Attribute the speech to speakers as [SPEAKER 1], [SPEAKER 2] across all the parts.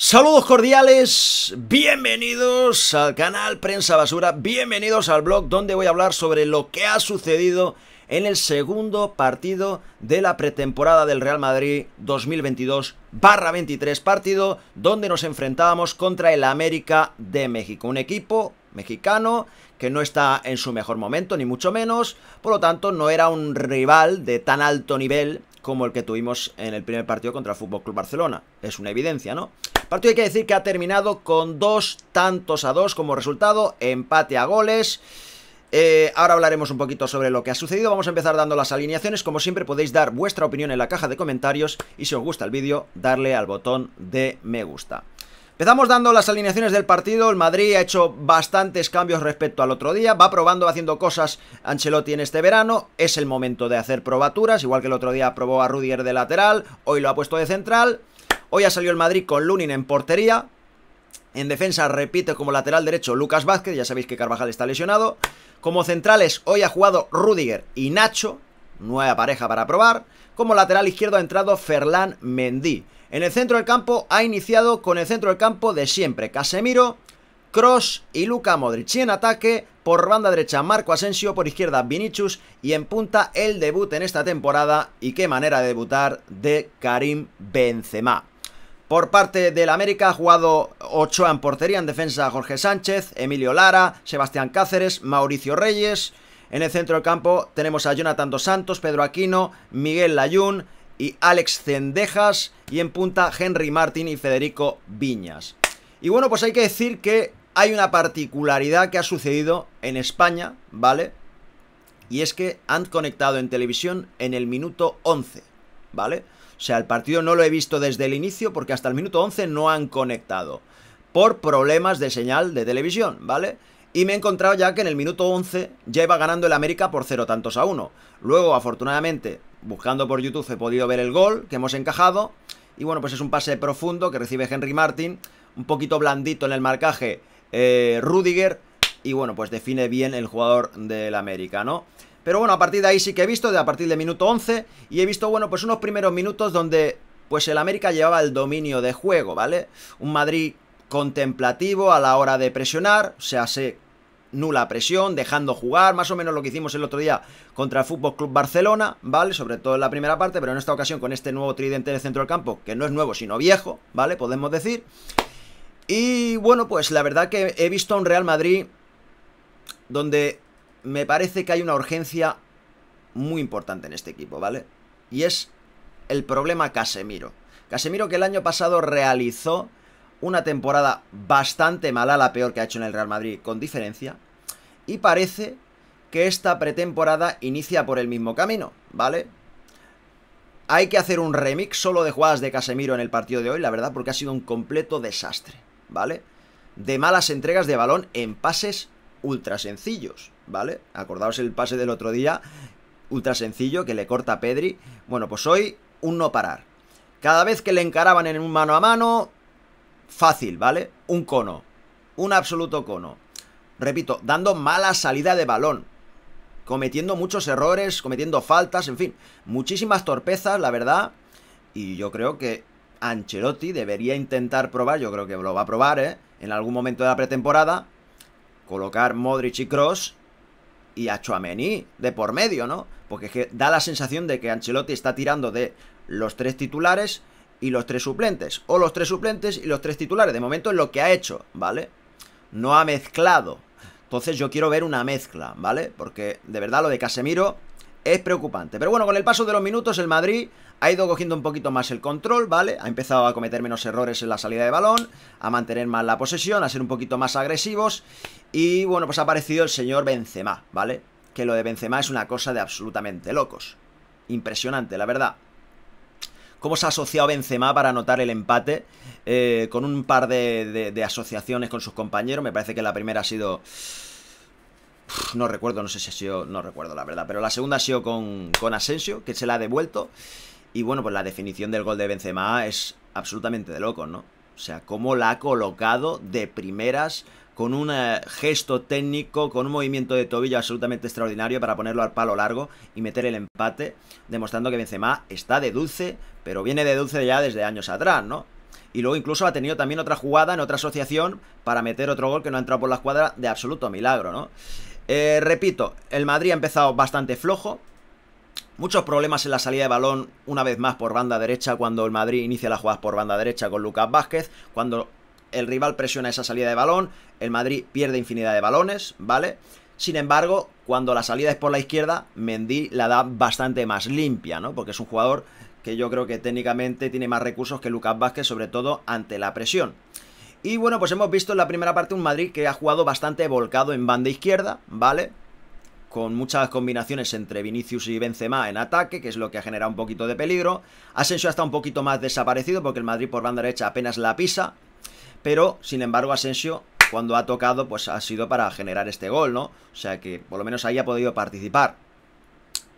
[SPEAKER 1] Saludos cordiales, bienvenidos al canal Prensa Basura, bienvenidos al blog donde voy a hablar sobre lo que ha sucedido en el segundo partido de la pretemporada del Real Madrid 2022-23, partido donde nos enfrentábamos contra el América de México, un equipo mexicano que no está en su mejor momento, ni mucho menos, por lo tanto no era un rival de tan alto nivel como el que tuvimos en el primer partido contra el Fútbol Club Barcelona. Es una evidencia, ¿no? Partido hay que decir que ha terminado con dos tantos a dos como resultado, empate a goles. Eh, ahora hablaremos un poquito sobre lo que ha sucedido, vamos a empezar dando las alineaciones, como siempre podéis dar vuestra opinión en la caja de comentarios y si os gusta el vídeo, darle al botón de me gusta. Empezamos dando las alineaciones del partido. El Madrid ha hecho bastantes cambios respecto al otro día. Va probando, haciendo cosas Ancelotti en este verano. Es el momento de hacer probaturas, igual que el otro día probó a Rudier de lateral. Hoy lo ha puesto de central. Hoy ha salido el Madrid con Lunin en portería. En defensa repite como lateral derecho Lucas Vázquez, ya sabéis que Carvajal está lesionado. Como centrales hoy ha jugado Rudiger y Nacho, nueva pareja para probar. Como lateral izquierdo ha entrado Ferlán Mendy. En el centro del campo ha iniciado con el centro del campo de siempre Casemiro, Cross y Luca Modric. Y en ataque, por banda derecha Marco Asensio, por izquierda Vinicius y en punta el debut en esta temporada y qué manera de debutar de Karim Benzema. Por parte del América ha jugado Ochoa en portería, en defensa Jorge Sánchez, Emilio Lara, Sebastián Cáceres, Mauricio Reyes. En el centro del campo tenemos a Jonathan Dos Santos, Pedro Aquino, Miguel Layún y Alex Cendejas. Y en punta Henry Martín y Federico Viñas. Y bueno, pues hay que decir que hay una particularidad que ha sucedido en España, ¿vale? Y es que han conectado en televisión en el minuto 11, ¿vale? O sea, el partido no lo he visto desde el inicio porque hasta el minuto 11 no han conectado por problemas de señal de televisión, ¿vale? Y me he encontrado ya que en el minuto 11 ya iba ganando el América por cero tantos a uno. Luego, afortunadamente, buscando por YouTube he podido ver el gol que hemos encajado. Y bueno, pues es un pase profundo que recibe Henry Martin, un poquito blandito en el marcaje eh, Rudiger. Y bueno, pues define bien el jugador del América, ¿no? Pero bueno, a partir de ahí sí que he visto, de a partir de minuto 11, y he visto, bueno, pues unos primeros minutos donde pues el América llevaba el dominio de juego, ¿vale? Un Madrid contemplativo a la hora de presionar, o sea, nula presión, dejando jugar, más o menos lo que hicimos el otro día contra el Fútbol Club Barcelona, ¿vale? Sobre todo en la primera parte, pero en esta ocasión con este nuevo tridente de centro del campo, que no es nuevo, sino viejo, ¿vale? Podemos decir. Y bueno, pues la verdad que he visto un Real Madrid donde me parece que hay una urgencia muy importante en este equipo, ¿vale? Y es el problema Casemiro. Casemiro que el año pasado realizó una temporada bastante mala, la peor que ha hecho en el Real Madrid con diferencia, y parece que esta pretemporada inicia por el mismo camino, ¿vale? Hay que hacer un remix solo de jugadas de Casemiro en el partido de hoy, la verdad, porque ha sido un completo desastre, ¿vale? De malas entregas de balón en pases ultra sencillos. ¿vale? Acordaos el pase del otro día, ultra sencillo, que le corta a Pedri. Bueno, pues hoy un no parar. Cada vez que le encaraban en un mano a mano, fácil, ¿vale? Un cono, un absoluto cono. Repito, dando mala salida de balón, cometiendo muchos errores, cometiendo faltas, en fin, muchísimas torpezas, la verdad. Y yo creo que Ancelotti debería intentar probar, yo creo que lo va a probar, ¿eh? En algún momento de la pretemporada, colocar Modric y Cross y a Chuamení de por medio, ¿no? Porque es que da la sensación de que Ancelotti está tirando de los tres titulares y los tres suplentes, o los tres suplentes y los tres titulares. De momento es lo que ha hecho, ¿vale? No ha mezclado. Entonces yo quiero ver una mezcla, ¿vale? Porque de verdad lo de Casemiro es preocupante. Pero bueno, con el paso de los minutos, el Madrid ha ido cogiendo un poquito más el control, ¿vale? Ha empezado a cometer menos errores en la salida de balón, a mantener más la posesión, a ser un poquito más agresivos. Y bueno, pues ha aparecido el señor Benzema, ¿vale? Que lo de Benzema es una cosa de absolutamente locos. Impresionante, la verdad. Cómo se ha asociado Benzema para anotar el empate eh, con un par de asociaciones con sus compañeros. Me parece que la primera ha sido no recuerdo, no sé si ha sido, no recuerdo la verdad, pero la segunda ha sido con, Asensio, que se la ha devuelto. Y bueno, pues la definición del gol de Benzema es absolutamente de loco ¿no? O sea, cómo la ha colocado de primeras con un eh, gesto técnico, con un movimiento de tobillo absolutamente extraordinario para ponerlo al palo largo y meter el empate, demostrando que Benzema está de dulce, pero viene de dulce ya desde años atrás, ¿no? Y luego incluso ha tenido también otra jugada en otra asociación para meter otro gol que no ha entrado por la escuadra de absoluto milagro, ¿no? Eh, repito, el Madrid ha empezado bastante flojo. Muchos problemas en la salida de balón, una vez más por banda derecha, cuando el Madrid inicia las jugadas por banda derecha con Lucas Vázquez, cuando el rival presiona esa salida de balón, el Madrid pierde infinidad de balones, ¿vale? Sin embargo, cuando la salida es por la izquierda, Mendy la da bastante más limpia, ¿no? Porque es un jugador que yo creo que técnicamente tiene más recursos que Lucas Vázquez, sobre todo ante la presión. Y bueno, pues hemos visto en la primera parte un Madrid que ha jugado bastante volcado en banda izquierda, ¿vale? Con muchas combinaciones entre Vinicius y Benzema en ataque, que es lo que ha generado un poquito de peligro. Asensio está un poquito más desaparecido porque el Madrid por banda derecha apenas la pisa. Pero, sin embargo, Asensio cuando ha tocado pues ha sido para generar este gol, ¿no? O sea que por lo menos ahí ha podido participar.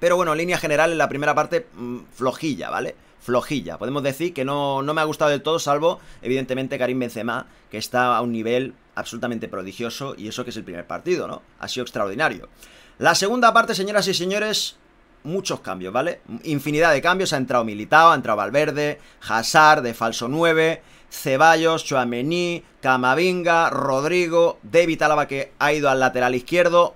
[SPEAKER 1] Pero bueno, en línea general, en la primera parte, mm, flojilla, ¿vale? Flojilla. Podemos decir que no, no me ha gustado del todo, salvo, evidentemente, Karim Benzema, que está a un nivel absolutamente prodigioso, y eso que es el primer partido, ¿no? Ha sido extraordinario. La segunda parte, señoras y señores, muchos cambios, ¿vale? Infinidad de cambios. Ha entrado Militao, ha entrado Valverde, Hazard de falso 9, Ceballos, Chuamení, Camavinga, Rodrigo, David Alaba, que ha ido al lateral izquierdo,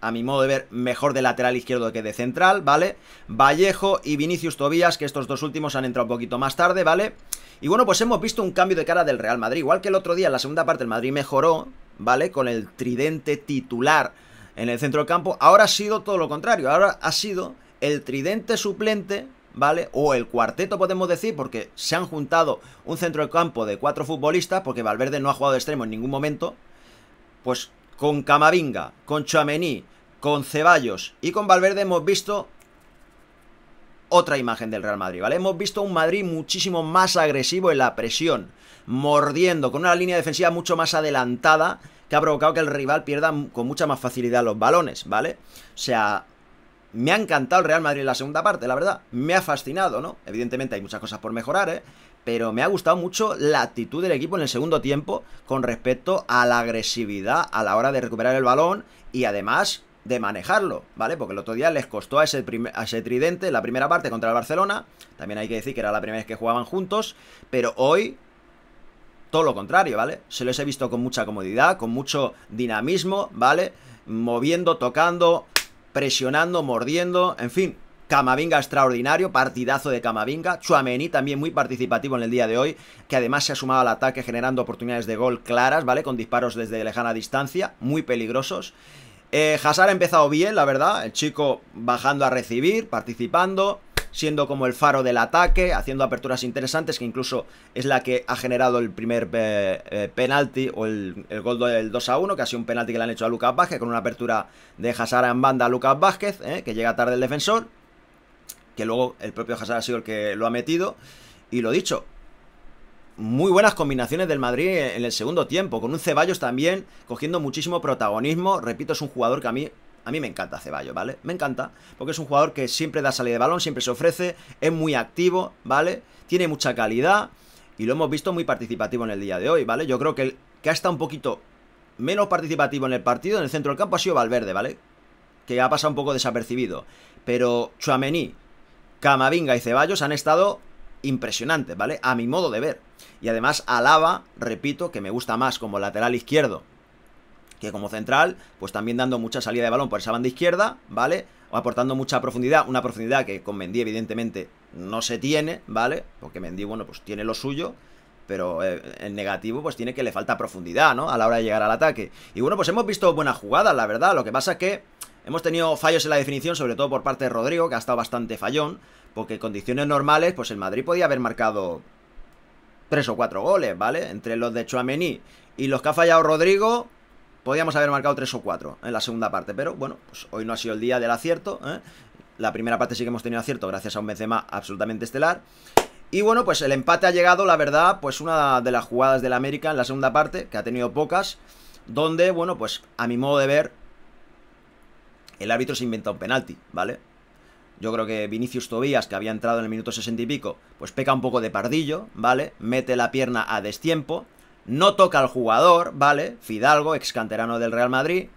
[SPEAKER 1] a mi modo de ver, mejor de lateral izquierdo que de central, ¿vale? Vallejo y Vinicius Tobías, que estos dos últimos han entrado un poquito más tarde, ¿vale? Y bueno, pues hemos visto un cambio de cara del Real Madrid. Igual que el otro día, en la segunda parte, el Madrid mejoró, ¿vale? Con el tridente titular en el centro del campo. Ahora ha sido todo lo contrario. Ahora ha sido el tridente suplente, ¿vale? O el cuarteto, podemos decir, porque se han juntado un centro del campo de cuatro futbolistas, porque Valverde no ha jugado de extremo en ningún momento. Pues con Camavinga, con Chuamení, con Ceballos y con Valverde hemos visto otra imagen del Real Madrid, ¿vale? Hemos visto un Madrid muchísimo más agresivo en la presión, mordiendo, con una línea defensiva mucho más adelantada que ha provocado que el rival pierda con mucha más facilidad los balones, ¿vale? O sea, me ha encantado el Real Madrid en la segunda parte, la verdad. Me ha fascinado, ¿no? Evidentemente hay muchas cosas por mejorar, ¿eh? pero me ha gustado mucho la actitud del equipo en el segundo tiempo con respecto a la agresividad a la hora de recuperar el balón y además de manejarlo, ¿vale? Porque el otro día les costó a ese, ese tridente la primera parte contra el Barcelona, también hay que decir que era la primera vez que jugaban juntos, pero hoy todo lo contrario, ¿vale? Se los he visto con mucha comodidad, con mucho dinamismo, ¿vale? Moviendo, tocando, presionando, mordiendo, en fin, Camavinga extraordinario, partidazo de Camavinga. Chuamení también muy participativo en el día de hoy, que además se ha sumado al ataque generando oportunidades de gol claras, ¿vale? Con disparos desde lejana distancia, muy peligrosos. Eh, Hazard ha empezado bien, la verdad. El chico bajando a recibir, participando, siendo como el faro del ataque, haciendo aperturas interesantes, que incluso es la que ha generado el primer eh, eh, penalti o el, gol del 2 a 1, que ha sido un penalti que le han hecho a Lucas Vázquez, con una apertura de Hazard en banda a Lucas Vázquez, eh, que llega tarde el defensor que luego el propio Hazard ha sido el que lo ha metido. Y lo dicho, muy buenas combinaciones del Madrid en el segundo tiempo, con un Ceballos también cogiendo muchísimo protagonismo. Repito, es un jugador que a mí a mí me encanta Ceballos, ¿vale? Me encanta, porque es un jugador que siempre da salida de balón, siempre se ofrece, es muy activo, ¿vale? Tiene mucha calidad y lo hemos visto muy participativo en el día de hoy, ¿vale? Yo creo que, el, que ha estado un poquito menos participativo en el partido, en el centro del campo, ha sido Valverde, ¿vale? Que ha pasado un poco desapercibido. Pero Chuamení Camavinga y Ceballos han estado impresionantes, ¿vale? A mi modo de ver. Y además Alaba, repito, que me gusta más como lateral izquierdo que como central, pues también dando mucha salida de balón por esa banda izquierda, ¿vale? O aportando mucha profundidad, una profundidad que con Mendy evidentemente no se tiene, ¿vale? Porque Mendy, bueno, pues tiene lo suyo, pero eh, en negativo pues tiene que le falta profundidad, ¿no? A la hora de llegar al ataque. Y bueno, pues hemos visto buenas jugadas, la verdad, lo que pasa que Hemos tenido fallos en la definición, sobre todo por parte de Rodrigo, que ha estado bastante fallón, porque en condiciones normales, pues el Madrid podía haber marcado tres o cuatro goles, ¿vale? Entre los de Chuamení y los que ha fallado Rodrigo, podíamos haber marcado tres o cuatro en la segunda parte, pero bueno, pues hoy no ha sido el día del acierto, ¿eh? La primera parte sí que hemos tenido acierto, gracias a un Benzema absolutamente estelar. Y bueno, pues el empate ha llegado, la verdad, pues una de las jugadas del América en la segunda parte, que ha tenido pocas, donde, bueno, pues a mi modo de ver, el árbitro se inventa un penalti, ¿vale? Yo creo que Vinicius Tobías, que había entrado en el minuto sesenta y pico, pues peca un poco de pardillo, ¿vale? Mete la pierna a destiempo, no toca al jugador, ¿vale? Fidalgo, ex canterano del Real Madrid.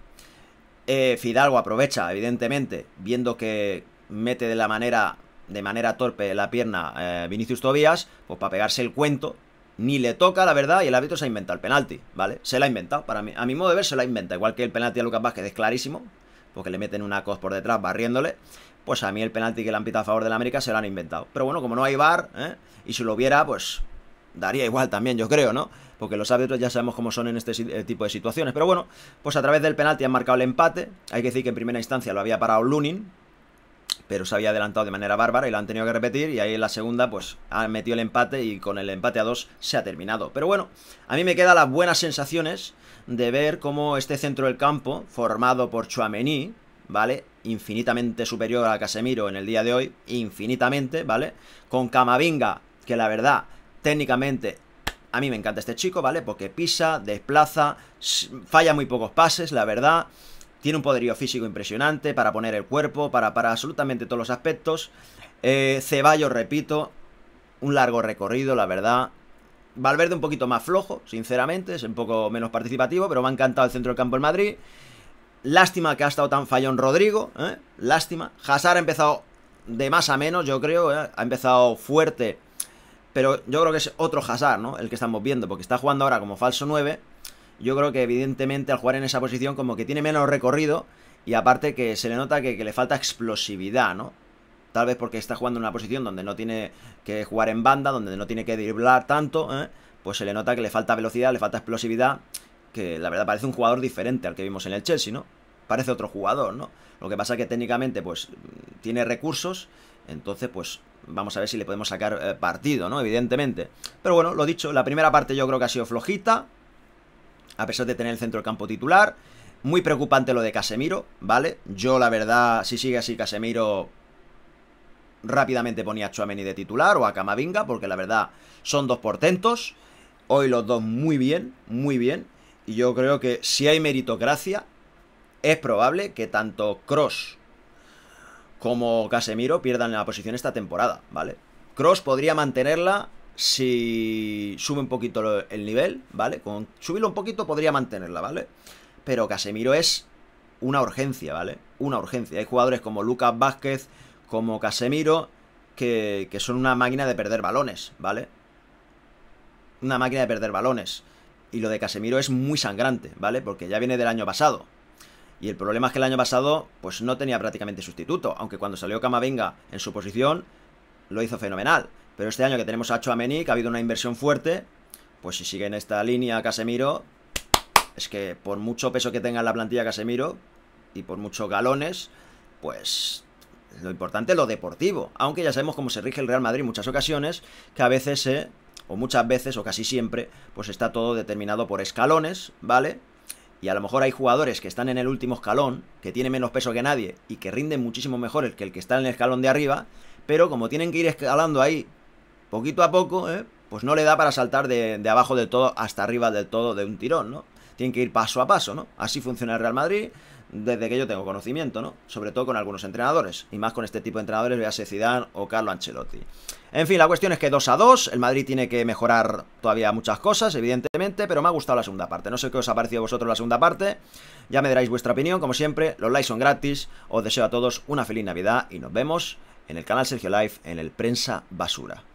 [SPEAKER 1] Eh, Fidalgo aprovecha, evidentemente, viendo que mete de la manera, de manera torpe la pierna eh, Vinicius Tobías, pues para pegarse el cuento, ni le toca, la verdad, y el árbitro se ha inventado el penalti, ¿vale? Se la ha inventado, para mí, a mi modo de ver, se la inventa, igual que el penalti a Lucas Vázquez es clarísimo, porque pues le meten una cos por detrás barriéndole, pues a mí el penalti que le han pitado a favor de la América se lo han inventado. Pero bueno, como no hay VAR, ¿eh? y si lo hubiera, pues daría igual también, yo creo, ¿no? Porque los árbitros ya sabemos cómo son en este eh, tipo de situaciones. Pero bueno, pues a través del penalti han marcado el empate. Hay que decir que en primera instancia lo había parado Lunin, pero se había adelantado de manera bárbara y lo han tenido que repetir y ahí en la segunda pues ha metido el empate y con el empate a dos se ha terminado. Pero bueno, a mí me quedan las buenas sensaciones de ver cómo este centro del campo, formado por Chuamení, ¿vale? Infinitamente superior a Casemiro en el día de hoy, infinitamente, ¿vale? Con Camavinga, que la verdad, técnicamente a mí me encanta este chico, ¿vale? Porque pisa, desplaza, falla muy pocos pases, la verdad. Tiene un poderío físico impresionante para poner el cuerpo, para, absolutamente todos los aspectos. Eh, Ceballos, repito, un largo recorrido, la verdad. Valverde un poquito más flojo, sinceramente, es un poco menos participativo, pero me ha encantado el centro del campo en Madrid. Lástima que ha estado tan fallón Rodrigo, ¿eh? lástima. Hazard ha empezado de más a menos, yo creo, ¿eh? ha empezado fuerte, pero yo creo que es otro Hazard, ¿no? El que estamos viendo, porque está jugando ahora como falso 9 yo creo que evidentemente al jugar en esa posición como que tiene menos recorrido y aparte que se le nota que, le falta explosividad, ¿no? Tal vez porque está jugando en una posición donde no tiene que jugar en banda, donde no tiene que driblar tanto, ¿eh? pues se le nota que le falta velocidad, le falta explosividad, que la verdad parece un jugador diferente al que vimos en el Chelsea, ¿no? Parece otro jugador, ¿no? Lo que pasa es que técnicamente pues tiene recursos, entonces pues vamos a ver si le podemos sacar eh, partido, ¿no? Evidentemente. Pero bueno, lo dicho, la primera parte yo creo que ha sido flojita, a pesar de tener el centro del campo titular. Muy preocupante lo de Casemiro, ¿vale? Yo, la verdad, si sigue así Casemiro, rápidamente ponía a Chuameni de titular o a Camavinga, porque la verdad son dos portentos. Hoy los dos muy bien, muy bien. Y yo creo que si hay meritocracia, es probable que tanto Cross como Casemiro pierdan la posición esta temporada, ¿vale? Cross podría mantenerla si sube un poquito el nivel, ¿vale? Con subirlo un poquito podría mantenerla, ¿vale? Pero Casemiro es una urgencia, ¿vale? Una urgencia. Hay jugadores como Lucas Vázquez, como Casemiro, que, que son una máquina de perder balones, ¿vale? Una máquina de perder balones. Y lo de Casemiro es muy sangrante, ¿vale? Porque ya viene del año pasado. Y el problema es que el año pasado, pues no tenía prácticamente sustituto. Aunque cuando salió Camavinga en su posición, lo hizo fenomenal. Pero este año que tenemos a Chouameni, que ha habido una inversión fuerte, pues si sigue en esta línea Casemiro, es que por mucho peso que tenga la plantilla Casemiro y por muchos galones, pues lo importante es lo deportivo. Aunque ya sabemos cómo se rige el Real Madrid en muchas ocasiones, que a veces o muchas veces, o casi siempre, pues está todo determinado por escalones, ¿vale? Y a lo mejor hay jugadores que están en el último escalón, que tienen menos peso que nadie y que rinden muchísimo mejor que el que está en el escalón de arriba, pero como tienen que ir escalando ahí poquito a poco, ¿eh? pues no le da para saltar de, abajo del todo hasta arriba del todo de un tirón, ¿no? Tienen que ir paso a paso, ¿no? Así funciona el Real Madrid desde que yo tengo conocimiento, ¿no? Sobre todo con algunos entrenadores, y más con este tipo de entrenadores, vea Zidane o Carlo Ancelotti. En fin, la cuestión es que 2 a 2, el Madrid tiene que mejorar todavía muchas cosas, evidentemente, pero me ha gustado la segunda parte. No sé qué os ha parecido a vosotros la segunda parte, ya me daréis vuestra opinión, como siempre, los likes son gratis, os deseo a todos una feliz Navidad y nos vemos en el canal Sergio Live en el Prensa Basura.